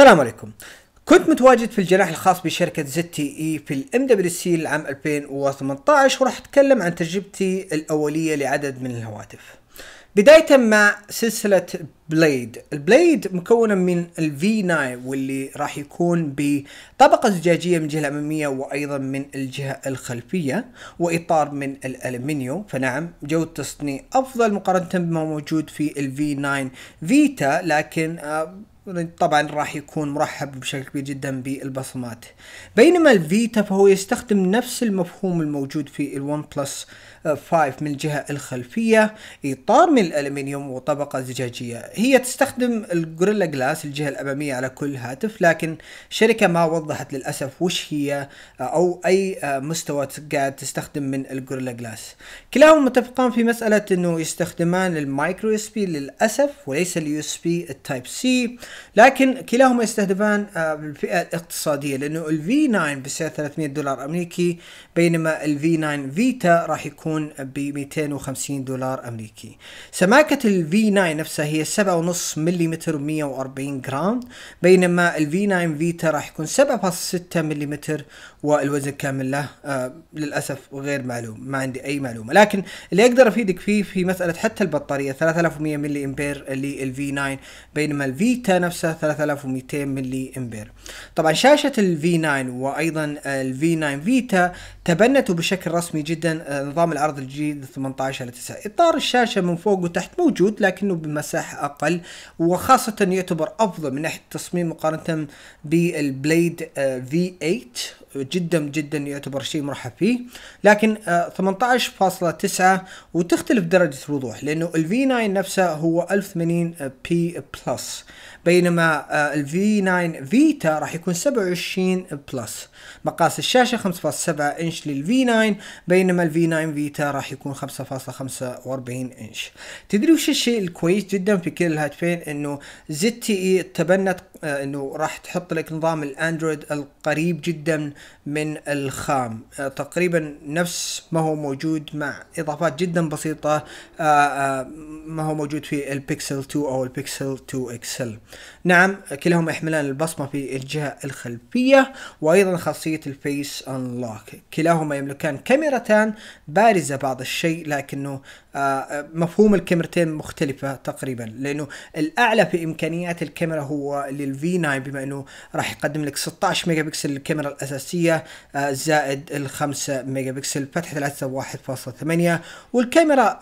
السلام عليكم كنت متواجد في الجناح الخاص بشركة زد تي اي في الام دبليو سي لعام 2018 وراح اتكلم عن تجربتي الاولية لعدد من الهواتف بداية مع سلسلة بليد البليد مكونة من الفي 9 واللي راح يكون بطبقة زجاجية من الجهة الأمامية وأيضا من الجهة الخلفية وإطار من الألمنيوم فنعم جودة التصنيع أفضل مقارنة بما موجود في الفي 9 فيتا لكن آه، طبعا راح يكون مرحب بشكل كبير جدا بالبصمات بينما الفيتا فهو يستخدم نفس المفهوم الموجود في الون بلس 5 من الجهة الخلفية إطار من الألمنيوم وطبقة زجاجية هي تستخدم الجوريلا جلاس الجهة الأمامية على كل هاتف لكن شركة ما وضحت للأسف وش هي أو أي مستوى قاعد تستخدم من الجوريلا جلاس كلاهما متفقان في مسألة أنه يستخدمان المايكرو اس بي للأسف وليس اليو اس بي التايب سي لكن كلاهما يستهدفان آه، الفئه الاقتصاديه لانه الفي 9 بسعر 300 دولار امريكي بينما الفي 9 فيتا راح يكون ب 250 دولار امريكي. سماكه الفي 9 نفسها هي 7.5 ملم و140 جرام بينما الفي 9 فيتا راح يكون 7.6 ملم والوزن كامل له آه، للاسف غير معلوم ما عندي اي معلومه لكن اللي اقدر افيدك فيه في مساله حتى البطاريه 3100 ملي امبير للفي 9 بينما الفيتا نفسها 3200 ملي امبير طبعا شاشة v 9 وايضا v 9 فيتا تبنت بشكل رسمي جدا آه، نظام العرض الجديد 18 على 9 اطار الشاشة من فوق وتحت موجود لكنه بمساحة اقل وخاصة يعتبر افضل من ناحية التصميم مقارنة بالبليد آه، v 8 جدا جدا يعتبر شيء مرحب فيه لكن 18.9 آه، وتختلف درجة الوضوح لانه v 9 نفسه هو 1080 بي بلس بينما الفي 9 فيتا راح يكون 27 بلس مقاس الشاشة 5.7 انش للفي 9 بينما الفي 9 فيتا راح يكون 5.45 انش تدري وش الشيء الكويس جدا في كلا الهاتفين انه زد تي اي تبنت آه، انه راح تحط لك نظام الاندرويد القريب جدا من الخام آه، تقريبا نفس ما هو موجود مع اضافات جدا بسيطة آه، ما هو موجود في البيكسل 2 او البيكسل 2 اكسل نعم كلاهما يحملان البصمة في الجهة الخلفية وأيضا خاصية الفيس أنلوك كلاهما يملكان كاميرتان بارزة بعض الشيء لكنه آه، مفهوم الكاميرتين مختلفة تقريبا لأنه الأعلى في إمكانيات الكاميرا هو للفي 9 بما أنه راح يقدم لك 16 ميجا بكسل الكاميرا الأساسية آه، زائد ال 5 ميجا بكسل فتحة العدسة 1.8 والكاميرا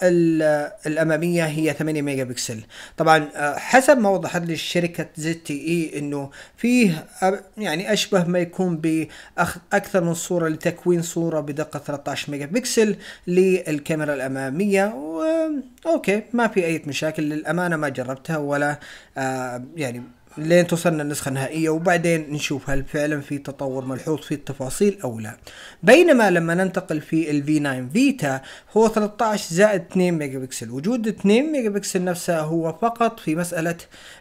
الأمامية هي 8 ميجا بكسل طبعا آه، حسب ما وضحت لي الشركة شركه زد تي اي انه فيه يعني اشبه ما يكون باخذ اكثر من صوره لتكوين صوره بدقه 13 ميجا بكسل للكاميرا الاماميه و اوكي ما في اي مشاكل للامانه ما جربتها ولا آه يعني لين توصلنا النسخة النهائية وبعدين نشوف هل فعلا في تطور ملحوظ في التفاصيل أو لا بينما لما ننتقل في ال V9 فيتا هو 13 زائد 2 ميجا بكسل وجود 2 ميجا بكسل نفسه هو فقط في مسألة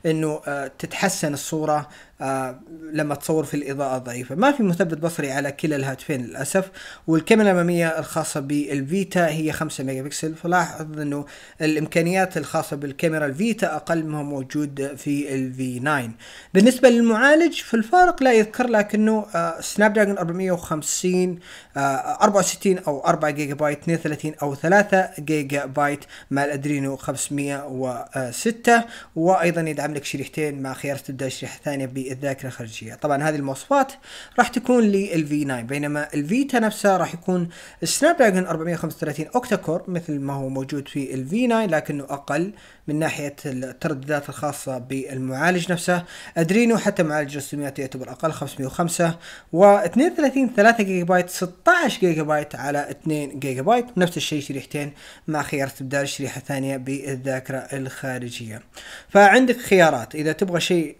أنه آه، تتحسن الصورة آه لما تصور في الإضاءة ضعيفة ما في مثبت بصري على كلا الهاتفين للأسف والكاميرا الأمامية الخاصة بالفيتا هي 5 ميجا بكسل فلاحظ أنه الإمكانيات الخاصة بالكاميرا الفيتا أقل ما موجود في الفي 9 بالنسبة للمعالج فالفارق لا يذكر لكنه آه سناب دراجون 450 آه 64 أو 4 جيجا بايت 32 أو 3 جيجا بايت مع الأدرينو 506 وأيضا يدعم لك شريحتين مع خيار تبدأ شريحة ثانية الذاكره الخارجيه طبعا هذه المواصفات راح تكون للفي 9 بينما الفيتا نفسها راح يكون سناب دراجون 435 اوكتا كور مثل ما هو موجود في الفي 9 لكنه اقل من ناحيه الترددات الخاصه بالمعالج نفسه ادرينو حتى معالج الرسوميات يعتبر اقل 505 و32 3 جيجا بايت 16 جيجا بايت على 2 جيجا بايت نفس الشيء شريحتين مع خيار استبدال شريحه ثانيه بالذاكره الخارجيه فعندك خيارات اذا تبغى شيء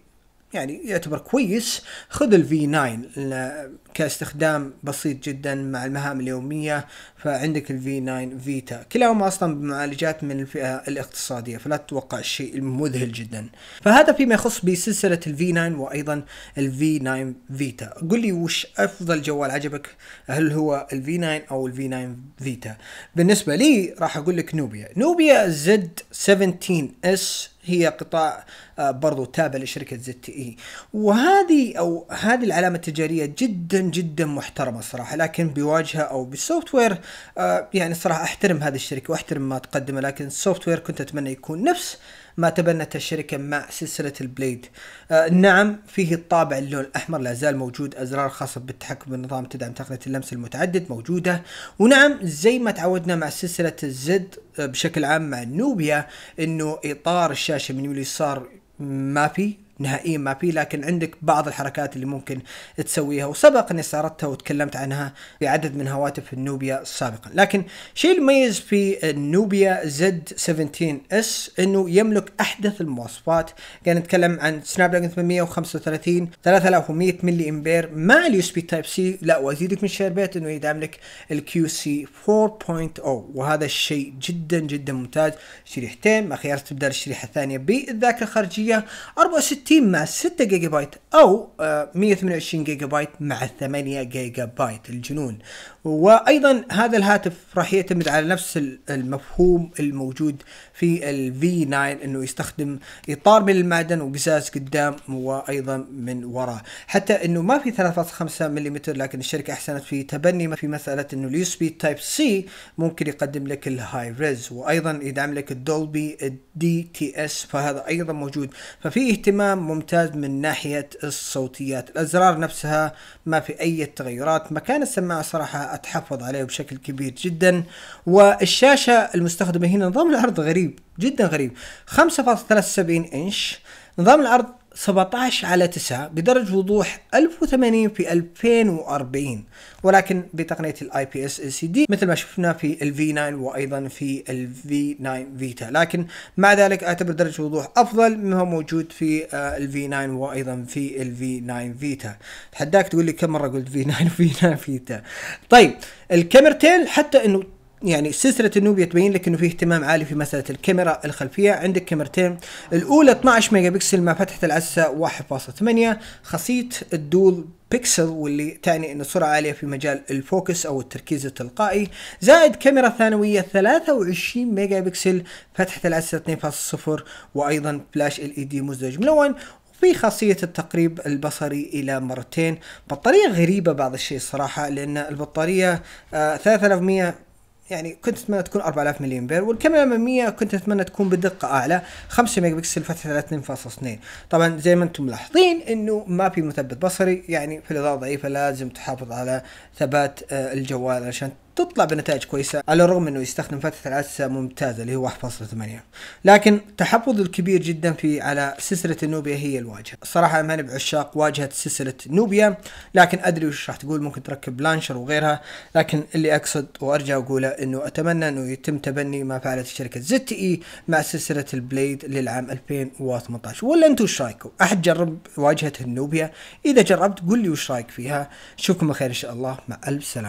يعني يعتبر كويس خذ v 9 كاستخدام بسيط جدا مع المهام اليومية فعندك v 9 فيتا كلاهما أصلا بمعالجات من الفئة الاقتصادية فلا تتوقع الشيء المذهل جدا فهذا فيما يخص بسلسلة v 9 وأيضا v 9 فيتا قل لي وش أفضل جوال عجبك هل هو v 9 أو v 9 فيتا بالنسبة لي راح أقول لك نوبيا نوبيا z 17 s هي قطاع آه، برضو تابع لشركة زد تي اي وهذه او هذه العلامة التجارية جدا جدا محترمة صراحة لكن بواجهة او بالسوفت وير آه، يعني صراحة احترم هذه الشركة واحترم ما تقدمه لكن السوفت وير كنت اتمنى يكون نفس ما تبنت الشركة مع سلسلة البليد آه، نعم فيه الطابع اللون الأحمر لا زال موجود أزرار خاصة بالتحكم بالنظام تدعم تقنية اللمس المتعدد موجودة ونعم زي ما تعودنا مع سلسلة الزد بشكل عام مع النوبيا انه اطار الشاشه من اليمين لليسار ما في نهائيا ما في لكن عندك بعض الحركات اللي ممكن تسويها وسبق اني استعرضتها وتكلمت عنها في عدد من هواتف النوبيا سابقا لكن شيء المميز في النوبيا زد 17 اس انه يملك احدث المواصفات يعني نتكلم عن سناب دراجون 835 3100 ملي امبير مع اليو اس بي تايب سي لا وازيدك من شير بيت انه يدعم لك الكيو سي 4.0 وهذا الشيء جدا جدا ممتاز شريحتين مع خيار استبدال الشريحه الثانيه بالذاكره الخارجيه 64 timme 6 GB او 128 جيجا بايت مع 8 جيجا بايت الجنون وايضا هذا الهاتف راح يعتمد على نفس المفهوم الموجود في الفي 9 انه يستخدم اطار من المعدن وقزاز قدام وايضا من وراء حتى انه ما في 3.5 ملم لكن الشركه احسنت في تبني في مساله انه اليو اس بي تايب سي ممكن يقدم لك الهاي ريز وايضا يدعم لك الدولبي الدي تي اس فهذا ايضا موجود ففي اهتمام ممتاز من ناحيه الصوتيات الازرار نفسها ما في اي تغيرات مكان السماعه صراحه اتحفظ عليه بشكل كبير جدا والشاشه المستخدمه هنا نظام العرض غريب جدا غريب 5.73 انش نظام العرض 17 على 9 بدرجة وضوح 1080 في 2040 ولكن بتقنية الـ IPS LCD مثل ما شفنا في الـ v 9 وايضا في الـ v 9 Vita لكن مع ذلك اعتبر درجة وضوح افضل مما موجود في آه، الـ v 9 وايضا في الـ v 9 Vita تحداك تقول لي كم مرة قلت v 9 v 9 Vita طيب الكاميرتين حتى انه يعني سلسله النوبيا تبين لك انه في اهتمام عالي في مساله الكاميرا الخلفيه عندك كاميرتين الاولى 12 ميجا بكسل مع فتحه العدسه 1.8 خاصيه الدول بيكسل واللي تعني ان السرعه عاليه في مجال الفوكس او التركيز التلقائي زائد كاميرا ثانويه 23 ميجا بكسل فتحه العدسه 2.0 وايضا فلاش ال اي دي مزدوج ملون في خاصية التقريب البصري إلى مرتين بطارية غريبة بعض الشيء الصراحة لأن البطارية 3100 آه، يعني كنت اتمنى تكون 4000 ملي امبير والكاميرا الاماميه كنت اتمنى تكون بدقه اعلى 5 ميجا بكسل فتحه 2.2 طبعا زي ما انتم ملاحظين انه ما في مثبت بصري يعني في الاضاءه ضعيفه لازم تحافظ على ثبات آه، الجوال عشان تطلع بنتائج كويسة على الرغم انه يستخدم فتحة العدسة ممتازة اللي هو 1.8 لكن تحفظ الكبير جدا في على سلسلة النوبيا هي الواجهة الصراحة ماني بعشاق واجهة سلسلة نوبيا لكن ادري وش راح تقول ممكن تركب بلانشر وغيرها لكن اللي اقصد وارجع اقوله انه اتمنى انه يتم تبني ما فعلته شركة زد تي اي مع سلسلة البليد للعام 2018 ولا انتم ايش رايكم؟ احد جرب واجهة النوبيا؟ اذا جربت قول لي وش رايك فيها؟ اشوفكم بخير ان شاء الله مع الف سلامة